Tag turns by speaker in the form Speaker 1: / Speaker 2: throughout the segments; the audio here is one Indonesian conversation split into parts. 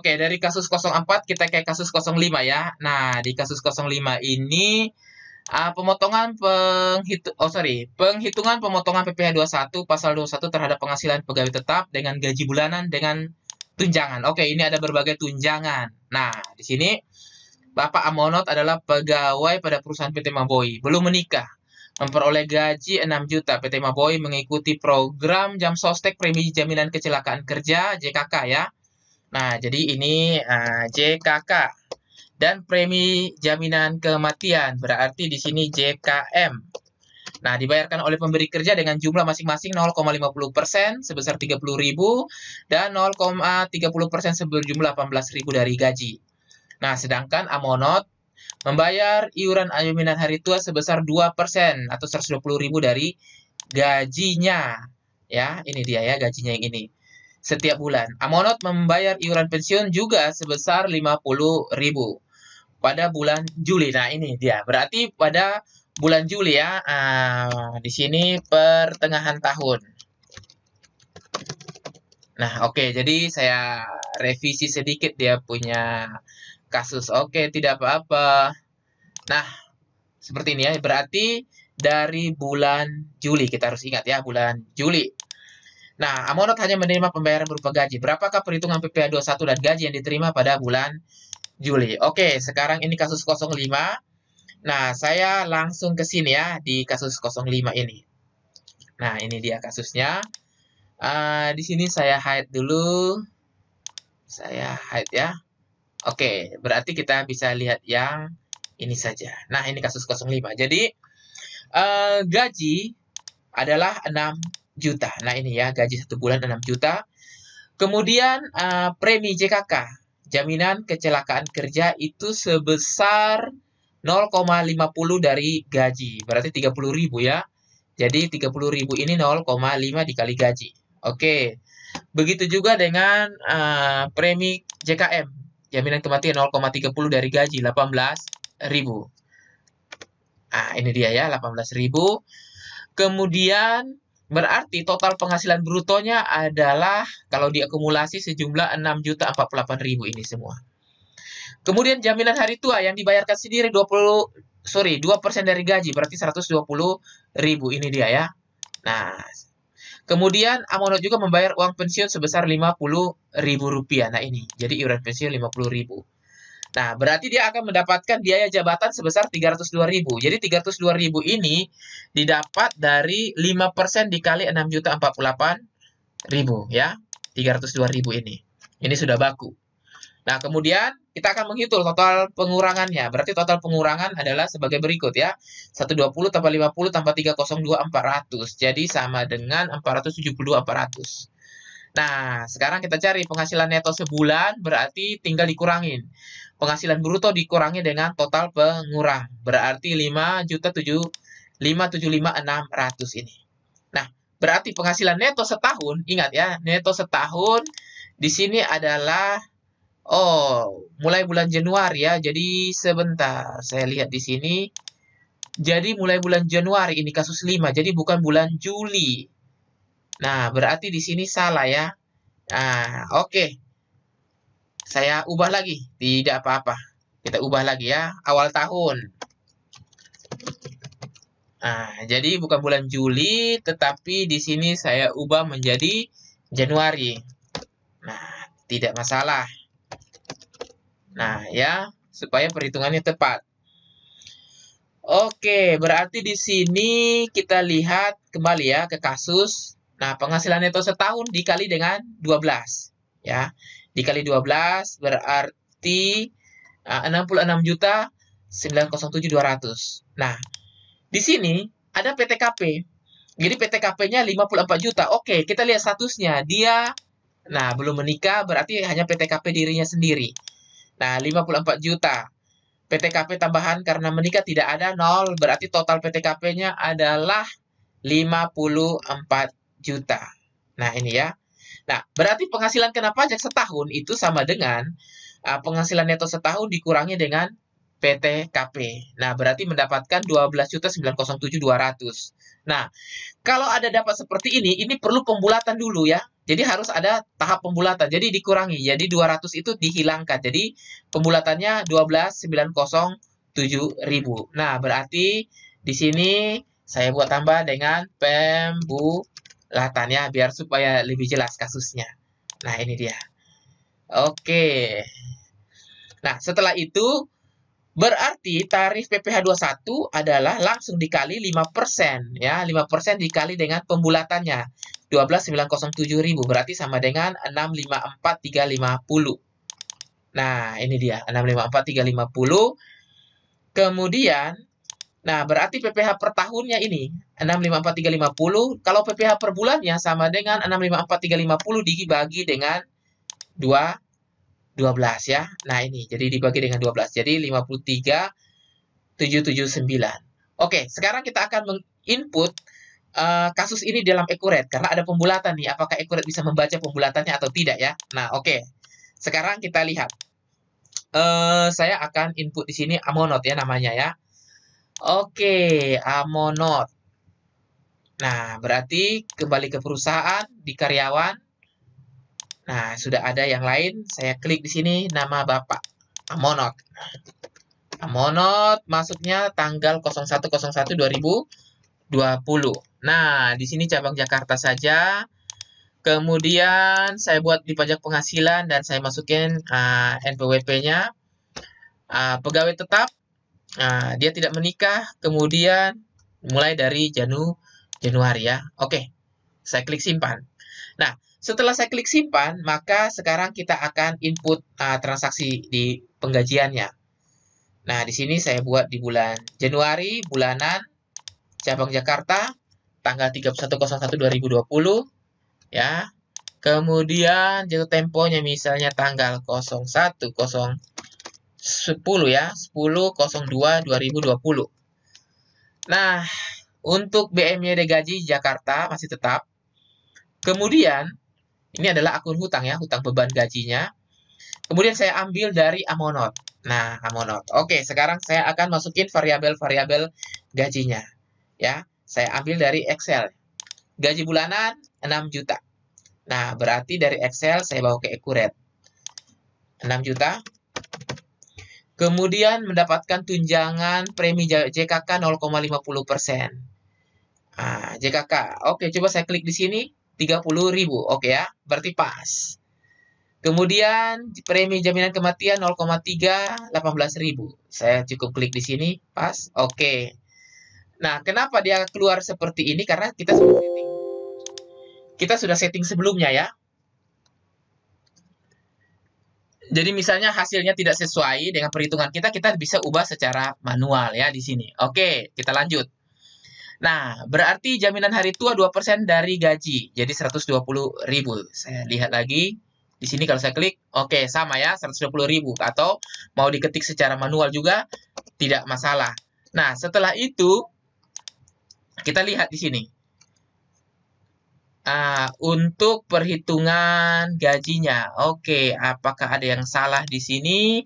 Speaker 1: Oke, dari kasus 04 kita ke kasus 05 ya. Nah, di kasus 05 ini uh, pemotongan penghitu oh sorry, penghitungan pemotongan PPh 21 pasal 21 terhadap penghasilan pegawai tetap dengan gaji bulanan dengan tunjangan. Oke, ini ada berbagai tunjangan. Nah, di sini Bapak Amonot adalah pegawai pada perusahaan PT Maboy belum menikah. Memperoleh gaji 6 juta, PT Maboy mengikuti program jam sostek premi jaminan kecelakaan kerja, JKK ya Nah, jadi ini uh, eh, JKK dan premi jaminan kematian berarti di sini JKM. Nah, dibayarkan oleh pemberi kerja dengan jumlah masing-masing 0,50% sebesar 30.000 dan 0,30% sejumlah 18.000 dari gaji. Nah, sedangkan Amonot membayar iuran jaminan hari tua sebesar 2% atau 120.000 dari gajinya. Ya, ini dia ya gajinya yang ini setiap bulan. Amonot membayar iuran pensiun juga sebesar 50.000 pada bulan Juli. Nah, ini dia. Berarti pada bulan Juli ya. Uh, di sini pertengahan tahun. Nah, oke. Okay, jadi saya revisi sedikit dia punya kasus. Oke, okay, tidak apa-apa. Nah, seperti ini ya. Berarti dari bulan Juli kita harus ingat ya, bulan Juli. Nah, Amonot hanya menerima pembayaran berupa gaji. Berapakah perhitungan PPh 21 dan gaji yang diterima pada bulan Juli? Oke, sekarang ini kasus 05. Nah, saya langsung ke sini ya di kasus 05 ini. Nah, ini dia kasusnya. Uh, di sini saya hide dulu. Saya hide ya. Oke, berarti kita bisa lihat yang ini saja. Nah, ini kasus 05. Jadi, uh, gaji adalah 6 juta. Nah ini ya gaji satu bulan 6 juta. Kemudian uh, premi JKK, jaminan kecelakaan kerja itu sebesar 0,50 dari gaji. Berarti 30 ribu ya. Jadi 30 ribu ini 0,5 dikali gaji. Oke. Begitu juga dengan uh, premi JKM, jaminan kematian 0,30 dari gaji 18 ribu. Nah, ini dia ya, 18 ribu. Kemudian Berarti total penghasilan brutonya adalah kalau diakumulasi sejumlah 6.048.000 ini semua. Kemudian jaminan hari tua yang dibayarkan sendiri 20 sorry 2% dari gaji berarti 120.000 ini dia ya. Nah, kemudian Amono juga membayar uang pensiun sebesar 50.000 rupiah. Nah ini, jadi iuran pensiun 50.000. Nah, berarti dia akan mendapatkan biaya jabatan sebesar 302.000. Jadi 302.000 ini didapat dari 5% dikali 6.048.000 ya. 302.000 ini. Ini sudah baku. Nah, kemudian kita akan menghitung total pengurangannya. Berarti total pengurangan adalah sebagai berikut ya. 120 tambah 50 tambah 302 400. Jadi sama dengan 472 400. Nah, sekarang kita cari penghasilan neto sebulan berarti tinggal dikurangin penghasilan bruto dikurangi dengan total pengurang. Berarti 5.775.600 ini. Nah, berarti penghasilan neto setahun, ingat ya, neto setahun di sini adalah oh, mulai bulan Januari ya. Jadi sebentar, saya lihat di sini. Jadi mulai bulan Januari ini kasus 5, jadi bukan bulan Juli. Nah, berarti di sini salah ya. Nah, oke. Okay saya ubah lagi. Tidak apa-apa. Kita ubah lagi ya. Awal tahun. Nah, jadi bukan bulan Juli, tetapi di sini saya ubah menjadi Januari. Nah, tidak masalah. Nah, ya, supaya perhitungannya tepat. Oke, berarti di sini kita lihat kembali ya ke kasus. Nah, penghasilan neto setahun dikali dengan 12 ya. Dikali 12 berarti uh, enam juta ratus. Nah, di sini ada PTKP. Jadi PTKP-nya 54 juta. Oke, kita lihat statusnya. Dia nah belum menikah berarti hanya PTKP dirinya sendiri. Nah, 54 juta. PTKP tambahan karena menikah tidak ada nol, berarti total PTKP-nya adalah 54 juta. Nah, ini ya. Nah, berarti penghasilan kena pajak setahun itu sama dengan uh, penghasilan neto setahun dikurangi dengan PTKP. Nah, berarti mendapatkan 12.907.200. Nah, kalau ada dapat seperti ini, ini perlu pembulatan dulu ya. Jadi harus ada tahap pembulatan. Jadi dikurangi. Jadi 200 itu dihilangkan. Jadi pembulatannya 12.907.000. Nah, berarti di sini saya buat tambah dengan pembu ya biar supaya lebih jelas kasusnya. Nah, ini dia. Oke. Nah, setelah itu berarti tarif PPh 21 adalah langsung dikali 5% ya, 5% dikali dengan pembulatannya. 12.907.000 berarti sama dengan 654.350. Nah, ini dia 654.350. Kemudian Nah, berarti PPH per tahunnya ini 654350, kalau PPH per bulannya sama dengan 654350 dibagi dengan 2 12 ya. Nah, ini jadi dibagi dengan 12. Jadi 53779. Oke, sekarang kita akan menginput uh, kasus ini dalam ekuret karena ada pembulatan nih. Apakah ekuret bisa membaca pembulatannya atau tidak ya? Nah, oke. Sekarang kita lihat. Uh, saya akan input di sini amonot ya namanya ya. Oke, amonot. Nah, berarti kembali ke perusahaan, di karyawan. Nah, sudah ada yang lain. Saya klik di sini nama Bapak. Amonot. Amonot maksudnya tanggal 01.01.2020. Nah, di sini cabang Jakarta saja. Kemudian saya buat di pajak penghasilan dan saya masukin uh, ah, NPWP-nya. Uh, ah, pegawai tetap Nah, dia tidak menikah, kemudian mulai dari Janu Januari ya. Oke, saya klik simpan. Nah, setelah saya klik simpan, maka sekarang kita akan input uh, transaksi di penggajiannya. Nah, di sini saya buat di bulan Januari, bulanan, cabang Jakarta, tanggal 31.01.2020, ya. Kemudian jatuh temponya misalnya tanggal 01.01.2020, 10 ya, 10.02.2020. Nah, untuk BMYD Gaji Jakarta masih tetap. Kemudian, ini adalah akun hutang ya, hutang beban gajinya. Kemudian saya ambil dari Amonot. Nah, Amonot. Oke, sekarang saya akan masukin variabel-variabel gajinya. Ya, saya ambil dari Excel. Gaji bulanan 6 juta. Nah, berarti dari Excel saya bawa ke Accurate. 6 juta Kemudian mendapatkan tunjangan premi JKK 0,50%. Nah, JKK. Oke, coba saya klik di sini 30.000. Oke ya, berarti pas. Kemudian premi jaminan kematian 0,3 18.000. Saya cukup klik di sini, pas. Oke. Nah, kenapa dia keluar seperti ini? Karena kita sudah setting. Kita sudah setting sebelumnya ya. jadi misalnya hasilnya tidak sesuai dengan perhitungan kita, kita bisa ubah secara manual ya di sini. Oke, kita lanjut. Nah, berarti jaminan hari tua 2% dari gaji. Jadi 120.000. Saya lihat lagi di sini kalau saya klik, oke okay, sama ya 120.000 atau mau diketik secara manual juga tidak masalah. Nah, setelah itu kita lihat di sini. Ah, untuk perhitungan gajinya. Oke, apakah ada yang salah di sini?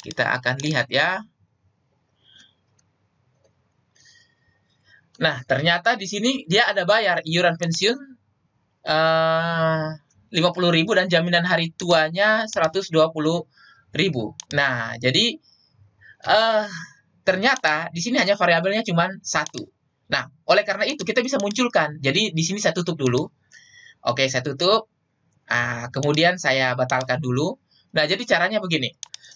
Speaker 1: Kita akan lihat ya. Nah, ternyata di sini dia ada bayar iuran pensiun eh, puluh 50000 dan jaminan hari tuanya 120000 ribu. Nah, jadi uh, ternyata di sini hanya variabelnya cuma satu. Nah, oleh karena itu kita bisa munculkan. Jadi di sini saya tutup dulu. Oke, saya tutup. Nah, kemudian saya batalkan dulu. Nah, jadi caranya begini.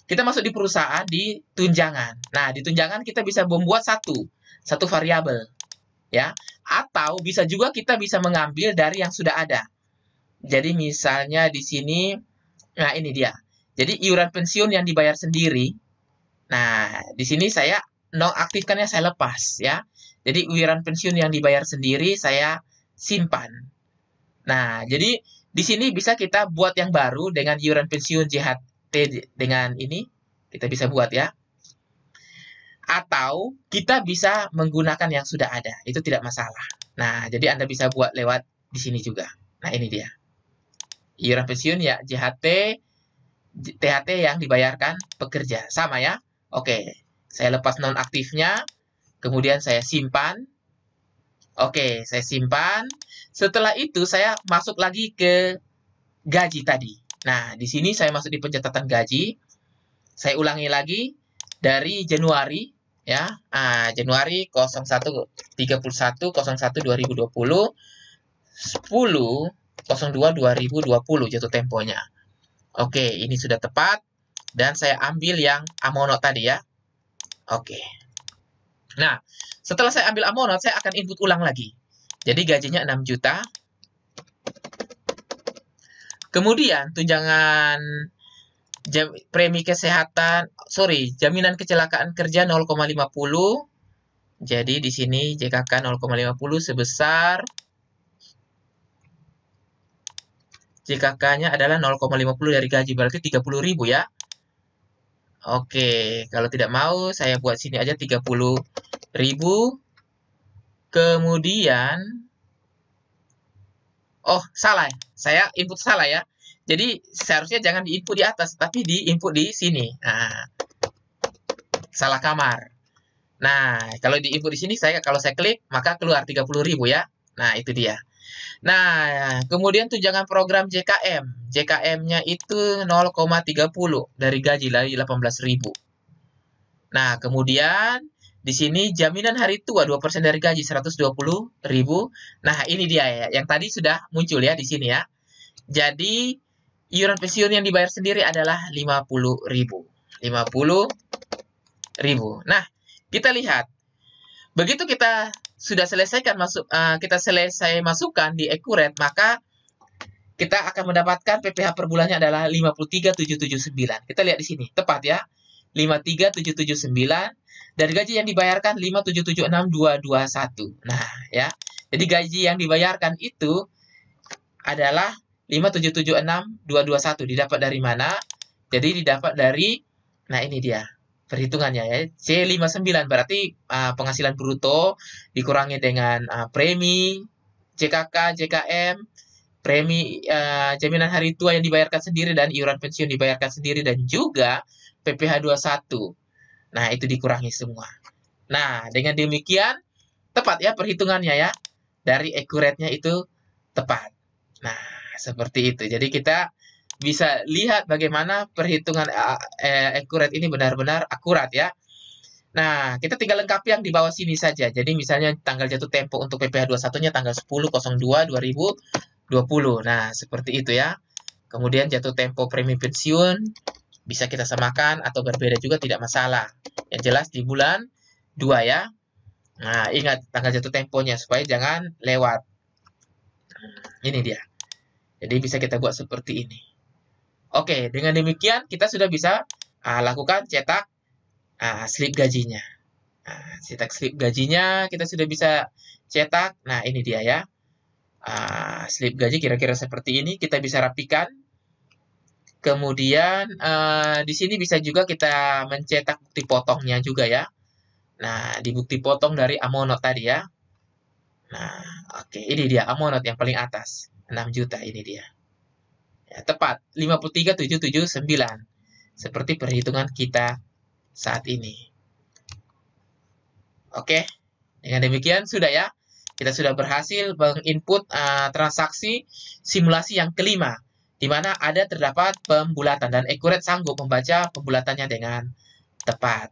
Speaker 1: Kita masuk di perusahaan di tunjangan. Nah, di tunjangan kita bisa membuat satu satu variabel ya. Atau bisa juga kita bisa mengambil dari yang sudah ada. Jadi misalnya di sini nah ini dia. Jadi iuran pensiun yang dibayar sendiri. Nah, di sini saya nonaktifkannya saya lepas ya. Jadi iuran pensiun yang dibayar sendiri saya simpan. Nah, jadi di sini bisa kita buat yang baru dengan iuran pensiun JHT dengan ini kita bisa buat ya. Atau kita bisa menggunakan yang sudah ada, itu tidak masalah. Nah, jadi Anda bisa buat lewat di sini juga. Nah, ini dia. Iuran pensiun ya JHT THT yang dibayarkan pekerja. Sama ya? Oke. Saya lepas nonaktifnya. Kemudian saya simpan. Oke, saya simpan. Setelah itu saya masuk lagi ke gaji tadi. Nah, di sini saya masuk di pencatatan gaji. Saya ulangi lagi dari Januari ya. Ah, Januari 01 31 01 2020 10 02 2020 jatuh temponya. Oke, ini sudah tepat dan saya ambil yang amono tadi ya. Oke. Nah, setelah saya ambil amonat, saya akan input ulang lagi. Jadi gajinya 6 juta. Kemudian tunjangan premi kesehatan, sorry, jaminan kecelakaan kerja 0,50. Jadi di sini JKK 0,50 sebesar JKK-nya adalah 0,50 dari gaji, berarti 30.000 ya. Oke, kalau tidak mau saya buat sini aja 30.000. Kemudian, oh salah, saya input salah ya. Jadi seharusnya jangan diinput di atas, tapi diinput di sini. Nah, salah kamar. Nah, kalau diinput di sini saya kalau saya klik maka keluar 30.000 ya. Nah, itu dia. Nah, kemudian tunjangan program JKM. JKM-nya itu 0,30 dari gaji dari 18.000. Nah, kemudian di sini jaminan hari tua 2% dari gaji 120.000. Nah, ini dia ya yang tadi sudah muncul ya di sini ya. Jadi iuran pensiun yang dibayar sendiri adalah 50.000. 50.000. Nah, kita lihat. Begitu kita sudah selesaikan masuk uh, kita selesai masukkan di accurate maka kita akan mendapatkan PPH per bulannya adalah 53779. Kita lihat di sini, tepat ya. 53779 dari gaji yang dibayarkan 5776221. Nah, ya. Jadi gaji yang dibayarkan itu adalah 5776221. Didapat dari mana? Jadi didapat dari nah ini dia perhitungannya ya. C59 berarti uh, penghasilan bruto dikurangi dengan uh, premi JKK, JKM, premi uh, jaminan hari tua yang dibayarkan sendiri dan iuran pensiun dibayarkan sendiri dan juga PPh 21. Nah, itu dikurangi semua. Nah, dengan demikian tepat ya perhitungannya ya. Dari accurate-nya itu tepat. Nah, seperti itu. Jadi kita bisa lihat bagaimana perhitungan e, akurat ini benar-benar akurat ya. Nah, kita tinggal lengkapi yang di bawah sini saja. Jadi misalnya tanggal jatuh tempo untuk PPh 21-nya tanggal 10.02.2020. Nah, seperti itu ya. Kemudian jatuh tempo premi pensiun bisa kita samakan atau berbeda juga tidak masalah. Yang jelas di bulan 2 ya. Nah, ingat tanggal jatuh temponya supaya jangan lewat. Ini dia. Jadi bisa kita buat seperti ini. Oke, dengan demikian kita sudah bisa uh, lakukan cetak uh, slip gajinya. Nah, cetak slip gajinya kita sudah bisa cetak. Nah, ini dia ya. Uh, slip gaji kira-kira seperti ini kita bisa rapikan. Kemudian uh, di sini bisa juga kita mencetak bukti potongnya juga ya. Nah, di bukti potong dari amonot tadi ya. Nah, oke, okay, ini dia amonot yang paling atas, 6 juta ini dia. Ya, tepat, 53779. Seperti perhitungan kita saat ini. Oke, dengan demikian sudah ya. Kita sudah berhasil menginput uh, transaksi simulasi yang kelima, di mana ada terdapat pembulatan dan accurate sanggup membaca pembulatannya dengan tepat.